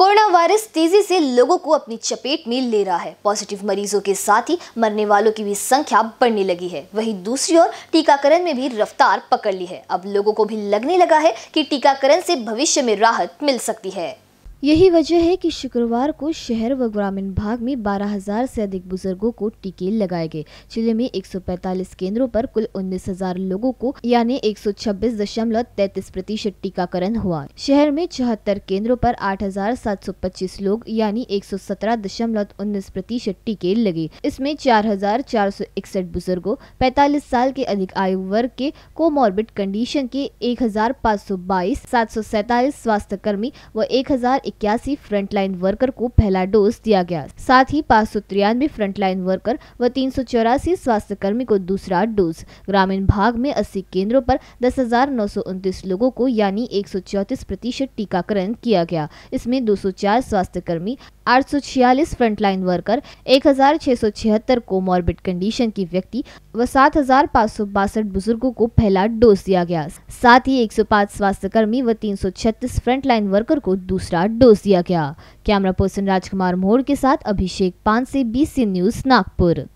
corona virus तेजी से लोगों को अपनी चपेट में ले रहा है पॉजिटिव मरीजों के साथ ही मरने वालों की भी संख्या बढ़ने लगी है वहीं दूसरी ओर टीकाकरण में भी रफ्तार पकड़ ली है अब लोगों को भी लगने लगा है कि टीकाकरण से भविष्य में राहत मिल सकती है यही वजह है कि शुक्रवार को शहर व ग्रामीण भाग में 12,000 से अधिक बुजुर्गों को टीके लगाए गए जिले में 145 केंद्रों पर कुल 19,000 लोगों को यानी 126.33 प्रतिशत टीकाकरण हुआ शहर में चौहत्तर केंद्रों पर 8,725 लोग यानी 117.19 प्रतिशत टीके लगे इसमें 4,461 बुजुर्गों 45 साल के अधिक आयु वर्ग के कोमोर्बिट कंडीशन के एक हजार स्वास्थ्य कर्मी व एक इक्यासी फ्रंटलाइन वर्कर को पहला डोज दिया गया साथ ही पाँच सौ तिरानवे फ्रंटलाइन वर्कर व तीन सौ चौरासी स्वास्थ्य कर्मी को दूसरा डोज ग्रामीण भाग में अस्सी केंद्रों पर दस हजार नौ सौ उनतीस लोगों को यानी एक सौ चौतीस प्रतिशत टीकाकरण किया गया इसमें दो सौ चार स्वास्थ्य कर्मी आठ सौ छियालीस फ्रंटलाइन वर्कर एक हजार छह सौ छिहत्तर कोमॉर्बिड कंडीशन की व्यक्ति व सात हजार पाँच सौ बासठ बुजुर्गो को पहला डोज दिया गया साथ ही एक सौ पाँच स्वास्थ्य कर्मी व तीन सौ छत्तीस फ्रंटलाइन वर्कर को दूसरा डोज दिया गया कैमरा पर्सन राजकुमार मोड़ के साथ अभिषेक पान से बीसी न्यूज नागपुर